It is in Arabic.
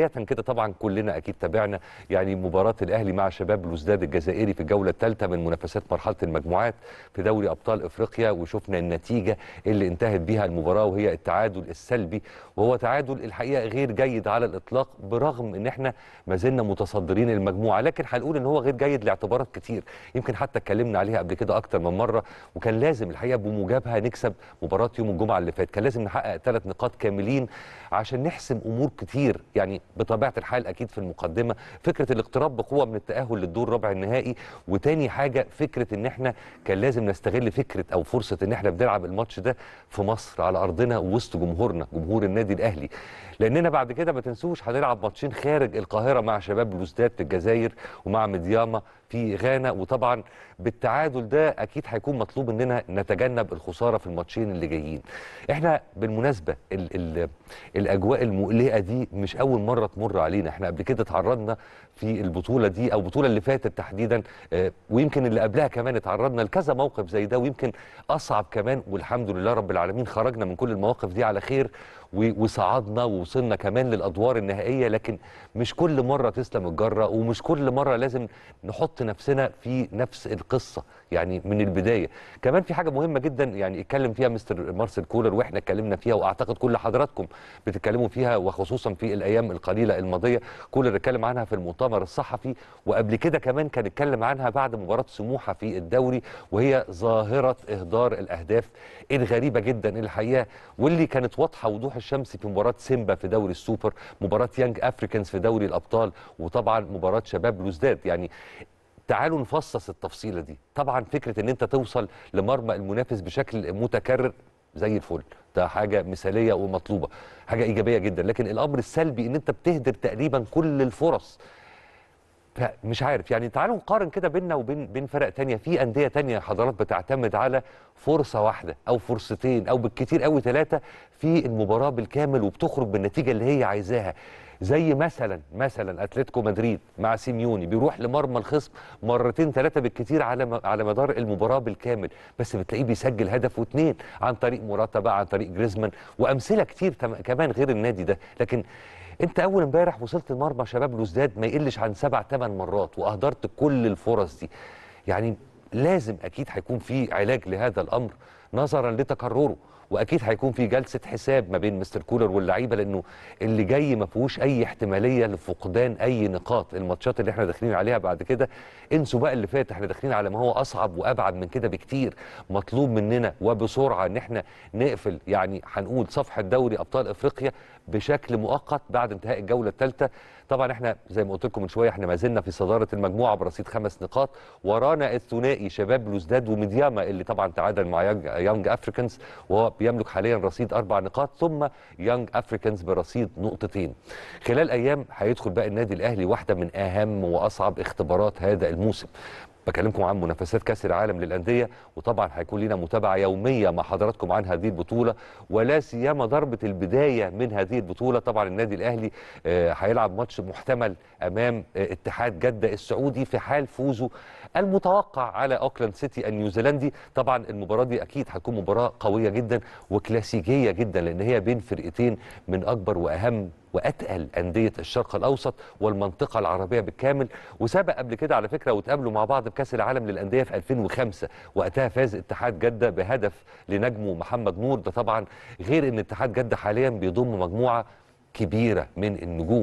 بداية كده طبعا كلنا اكيد تابعنا يعني مباراة الاهلي مع شباب لوزداد الجزائري في الجولة الثالثة من منافسات مرحلة المجموعات في دوري ابطال افريقيا وشفنا النتيجة اللي انتهت بها المباراة وهي التعادل السلبي وهو تعادل الحقيقة غير جيد على الاطلاق برغم ان احنا ما زلنا متصدرين المجموعة لكن هنقول ان هو غير جيد لاعتبارات كتير يمكن حتى اتكلمنا عليها قبل كده اكتر من مرة وكان لازم الحقيقة بموجبها نكسب مباراة يوم الجمعة اللي فات كان لازم نحقق ثلاث نقاط كاملين عشان نحسم امور كتير يعني بطبيعه الحال اكيد في المقدمه فكره الاقتراب بقوه من التاهل للدور ربع النهائي وتاني حاجه فكره ان احنا كان لازم نستغل فكره او فرصه ان احنا بنلعب الماتش ده في مصر على ارضنا وسط جمهورنا جمهور النادي الاهلي لاننا بعد كده ما تنسوش هنلعب ماتشين خارج القاهره مع شباب بلوزداد في الجزائر ومع مدياما في غانا وطبعا بالتعادل ده اكيد هيكون مطلوب اننا نتجنب الخساره في الماتشين اللي جايين احنا بالمناسبه الـ الـ الاجواء المقلقه دي مش اول مره تمر علينا احنا قبل كده اتعرضنا في البطوله دي او البطوله اللي فاتت تحديدا آه، ويمكن اللي قبلها كمان اتعرضنا لكذا موقف زي ده ويمكن اصعب كمان والحمد لله رب العالمين خرجنا من كل المواقف دي على خير وصعدنا ووصلنا كمان للادوار النهائيه لكن مش كل مره تسلم الجره ومش كل مره لازم نحط نفسنا في نفس القصه يعني من البدايه كمان في حاجه مهمه جدا يعني اتكلم فيها مستر مارسيل كولر واحنا اتكلمنا فيها واعتقد كل حضراتكم بتتكلموا فيها وخصوصا في الايام القليله الماضيه كولر اتكلم عنها في المؤتمر الصحفي وقبل كده كمان كان اتكلم عنها بعد مباراه سموحه في الدوري وهي ظاهره اهدار الاهداف الغريبه جدا الحقيقه واللي كانت واضحه وضوح الشمس في مباراه سيمبا في دوري السوبر مباراه يانج افريكانز في دوري الابطال وطبعا مباراه شباب بلوزداد يعني تعالوا نفصص التفصيله دي طبعا فكره ان انت توصل لمرمى المنافس بشكل متكرر زي الفل ده حاجه مثاليه ومطلوبه حاجه ايجابيه جدا لكن الامر السلبي ان انت بتهدر تقريبا كل الفرص فمش عارف يعني تعالوا نقارن كده بيننا وبين بين فرق تانية في انديه تانية حضرات بتعتمد على فرصه واحده او فرصتين او بالكتير قوي ثلاثه في المباراه بالكامل وبتخرج بالنتيجه اللي هي عايزاها زي مثلا مثلا اتلتيكو مدريد مع سيميوني بيروح لمرمى الخصم مرتين ثلاثه بالكتير على على مدار المباراه بالكامل بس بتلاقيه بيسجل هدف واثنين عن طريق موراتا بقى عن طريق جريزمان وامثله كتير كمان غير النادي ده لكن انت اول امبارح وصلت المرمى شباب لوزداد ما يقلش عن سبع ثمان مرات واهدرت كل الفرص دي يعني لازم اكيد هيكون في علاج لهذا الامر نظرا لتكرره واكيد هيكون في جلسه حساب ما بين مستر كولر واللعيبه لانه اللي جاي ما فيهوش اي احتماليه لفقدان اي نقاط الماتشات اللي احنا داخلين عليها بعد كده انسوا بقى اللي فات احنا داخلين على ما هو اصعب وابعد من كده بكتير مطلوب مننا وبسرعه ان احنا نقفل يعني هنقول صفحه دوري ابطال افريقيا بشكل مؤقت بعد انتهاء الجوله الثالثه طبعا احنا زي ما قلت لكم من شويه احنا ما زلنا في صداره المجموعه برصيد خمس نقاط ورانا الثنائي شباب بلوزداد ومدياما اللي طبعا تعادل مع يانج افريكانز وهو بيملك حاليا رصيد اربع نقاط ثم يانج افريكانز برصيد نقطتين خلال ايام هيدخل بقى النادي الاهلي واحده من اهم واصعب اختبارات هذا الموسم بكلمكم عن منافسات كاس العالم للانديه وطبعا هيكون لنا متابعه يوميه مع حضراتكم عن هذه البطوله ولا سيما ضربه البدايه من هذه البطوله طبعا النادي الاهلي آه، هيلعب ماتش محتمل امام آه، اتحاد جده السعودي في حال فوزه المتوقع على اوكلاند سيتي النيوزيلندي طبعا المباراه دي اكيد هتكون مباراه قويه جدا وكلاسيكيه جدا لان هي بين فرقتين من اكبر واهم واتقل انديه الشرق الاوسط والمنطقه العربيه بالكامل وسبق قبل كده على فكره واتقابلوا مع بعض بكاس العالم للانديه في 2005 وقتها فاز اتحاد جده بهدف لنجمه محمد نور ده طبعا غير ان اتحاد جده حاليا بيضم مجموعه كبيره من النجوم